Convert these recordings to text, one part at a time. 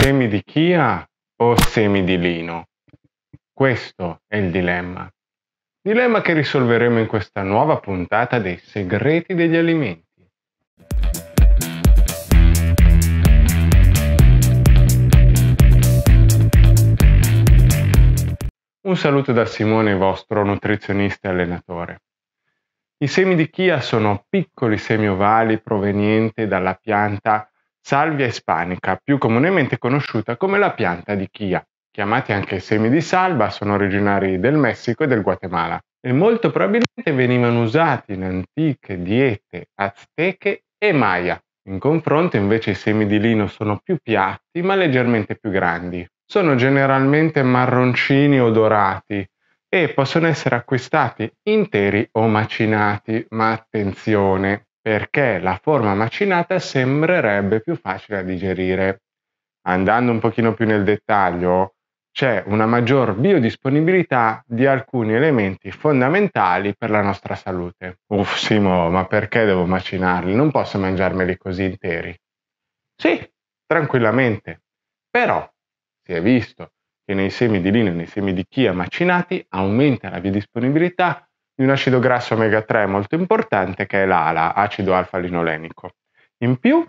Semi di chia o semi di lino? Questo è il dilemma. Dilemma che risolveremo in questa nuova puntata dei segreti degli alimenti. Un saluto da Simone, vostro nutrizionista e allenatore. I semi di chia sono piccoli semi ovali provenienti dalla pianta salvia ispanica, più comunemente conosciuta come la pianta di chia. Chiamati anche semi di salva, sono originari del Messico e del Guatemala e molto probabilmente venivano usati in antiche diete azteche e maya. In confronto invece i semi di lino sono più piatti ma leggermente più grandi. Sono generalmente marroncini o dorati e possono essere acquistati interi o macinati, ma attenzione, perché la forma macinata sembrerebbe più facile da digerire. Andando un pochino più nel dettaglio, c'è una maggior biodisponibilità di alcuni elementi fondamentali per la nostra salute. Uff, Simo, ma perché devo macinarli? Non posso mangiarmeli così interi. Sì, tranquillamente. Però si è visto che nei semi di lino e nei semi di chia macinati aumenta la biodisponibilità di un acido grasso omega 3 molto importante che è l'ALA, acido alfa-linolenico. In più,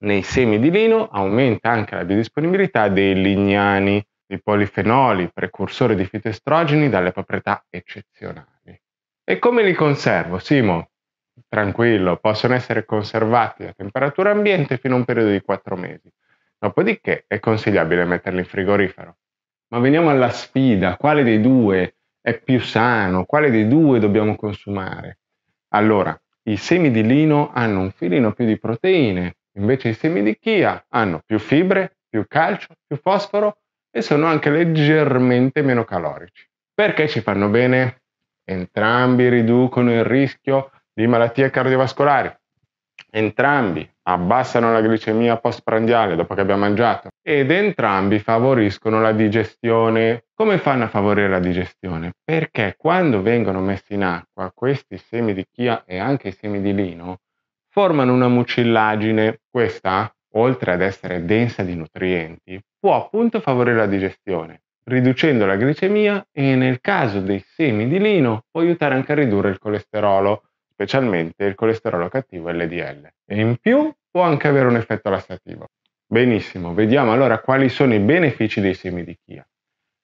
nei semi di lino aumenta anche la biodisponibilità dei lignani, dei polifenoli, precursori di fitoestrogeni dalle proprietà eccezionali. E come li conservo, Simo? Tranquillo, possono essere conservati a temperatura ambiente fino a un periodo di 4 mesi. Dopodiché è consigliabile metterli in frigorifero. Ma veniamo alla sfida, quale dei due è più sano? Quale dei due dobbiamo consumare? Allora, i semi di lino hanno un filino più di proteine, invece i semi di chia hanno più fibre, più calcio, più fosforo e sono anche leggermente meno calorici. Perché ci fanno bene? Entrambi riducono il rischio di malattie cardiovascolari, entrambi abbassano la glicemia postprandiale dopo che abbiamo mangiato ed entrambi favoriscono la digestione. Come fanno a favorire la digestione? Perché quando vengono messi in acqua questi semi di chia e anche i semi di lino formano una mucillagine. Questa, oltre ad essere densa di nutrienti, può appunto favorire la digestione riducendo la glicemia e nel caso dei semi di lino può aiutare anche a ridurre il colesterolo specialmente il colesterolo cattivo LDL. E in più può anche avere un effetto lassativo. Benissimo, vediamo allora quali sono i benefici dei semi di chia.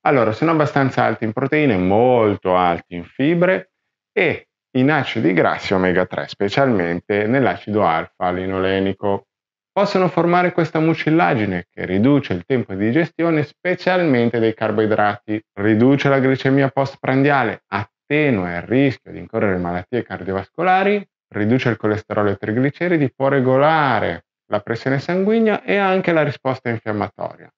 Allora, sono abbastanza alti in proteine, molto alti in fibre e in acidi grassi omega 3, specialmente nell'acido alfa-linolenico. Possono formare questa mucillagine che riduce il tempo di digestione, specialmente dei carboidrati, riduce la glicemia postprandiale, attiva attenua il rischio di incorrere in malattie cardiovascolari, riduce il colesterolo e i trigliceridi, può regolare la pressione sanguigna e anche la risposta infiammatoria.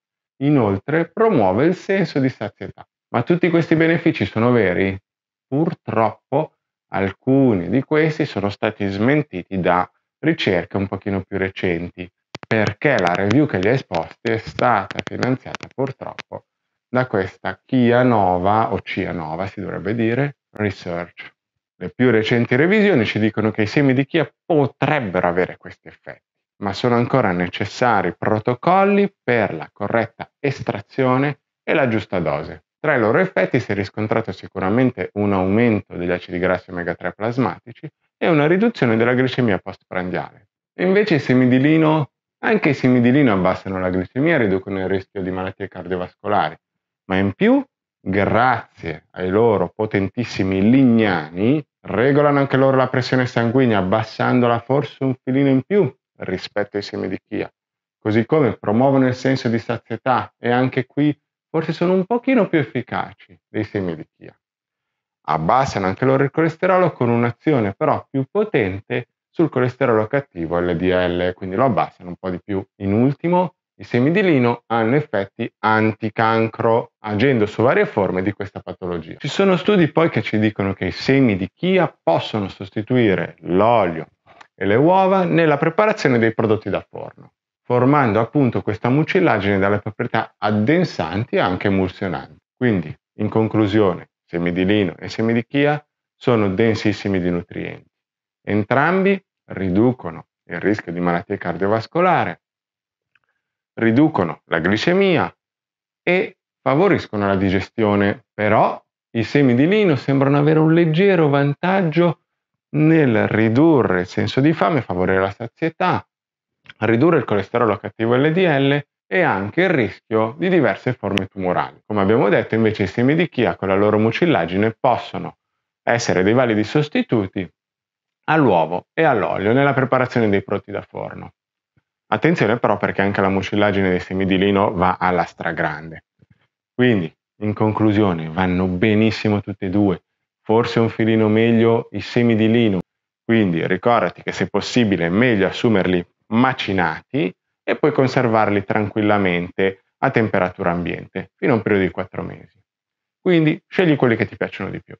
Inoltre promuove il senso di sazietà. Ma tutti questi benefici sono veri? Purtroppo alcuni di questi sono stati smentiti da ricerche un pochino più recenti, perché la review che li ha esposti è stata finanziata purtroppo da questa Chianova o Cianova si dovrebbe dire Research. Le più recenti revisioni ci dicono che i semi di Chia potrebbero avere questi effetti, ma sono ancora necessari protocolli per la corretta estrazione e la giusta dose. Tra i loro effetti si è riscontrato sicuramente un aumento degli acidi grassi omega 3 plasmatici e una riduzione della glicemia postprandiale. Invece i semi di lino, anche i semi di lino abbassano la glicemia e riducono il rischio di malattie cardiovascolari, ma in più, grazie ai loro potentissimi lignani, regolano anche loro la pressione sanguigna, abbassandola forse un filino in più rispetto ai semi di chia. Così come promuovono il senso di sazietà e anche qui forse sono un pochino più efficaci dei semi di chia. Abbassano anche loro il colesterolo con un'azione però più potente sul colesterolo cattivo LDL, quindi lo abbassano un po' di più. In ultimo, i semi di lino hanno effetti anticancro, agendo su varie forme di questa patologia. Ci sono studi poi che ci dicono che i semi di chia possono sostituire l'olio e le uova nella preparazione dei prodotti da forno, formando appunto questa mucillagine dalle proprietà addensanti e anche emulsionanti. Quindi, in conclusione, semi di lino e semi di chia sono densissimi di nutrienti. Entrambi riducono il rischio di malattie cardiovascolari, riducono la glicemia e favoriscono la digestione, però i semi di lino sembrano avere un leggero vantaggio nel ridurre il senso di fame, favorire la sazietà, ridurre il colesterolo cattivo LDL e anche il rischio di diverse forme tumorali. Come abbiamo detto, invece i semi di chia con la loro mucillagine possono essere dei validi sostituti all'uovo e all'olio nella preparazione dei prodotti da forno. Attenzione però perché anche la mucillagine dei semi di lino va alla stragrande. Quindi, in conclusione, vanno benissimo tutti e due, forse un filino meglio i semi di lino, quindi ricordati che se possibile è meglio assumerli macinati e poi conservarli tranquillamente a temperatura ambiente fino a un periodo di 4 mesi. Quindi scegli quelli che ti piacciono di più,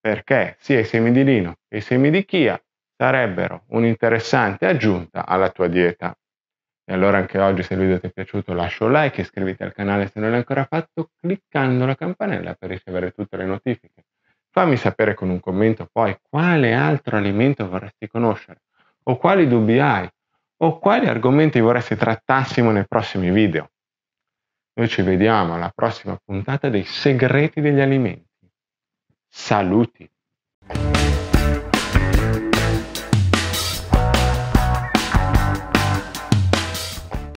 perché sia i semi di lino che i semi di chia sarebbero un'interessante aggiunta alla tua dieta e allora anche oggi se il video ti è piaciuto lascia un like, iscriviti al canale se non l'hai ancora fatto, cliccando la campanella per ricevere tutte le notifiche. Fammi sapere con un commento poi quale altro alimento vorresti conoscere, o quali dubbi hai, o quali argomenti vorresti trattassimo nei prossimi video. Noi ci vediamo alla prossima puntata dei segreti degli alimenti. Saluti!